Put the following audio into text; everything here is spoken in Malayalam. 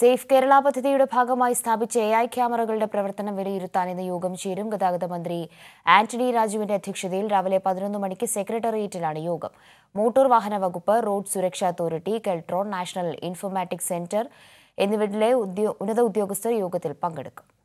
സേഫ് കേരള പദ്ധതിയുടെ ഭാഗമായി സ്ഥാപിച്ച എ ഐ ക്യാമറകളുടെ പ്രവർത്തനം വിലയിരുത്താൻ ഇന്ന് യോഗം ചേരും ഗതാഗത മന്ത്രി ആന്റണി രാജുവിന്റെ അധ്യക്ഷതയിൽ രാവിലെ പതിനൊന്ന് മണിക്ക് സെക്രട്ടേറിയറ്റിലാണ് യോഗം മോട്ടോർ വാഹന വകുപ്പ് റോഡ് സുരക്ഷാ authority Keltron national informatic centre എന്നിവരിലെ ഉന്നത ഉദ്യോഗസ്ഥർ യോഗത്തിൽ പങ്കെടുക്കും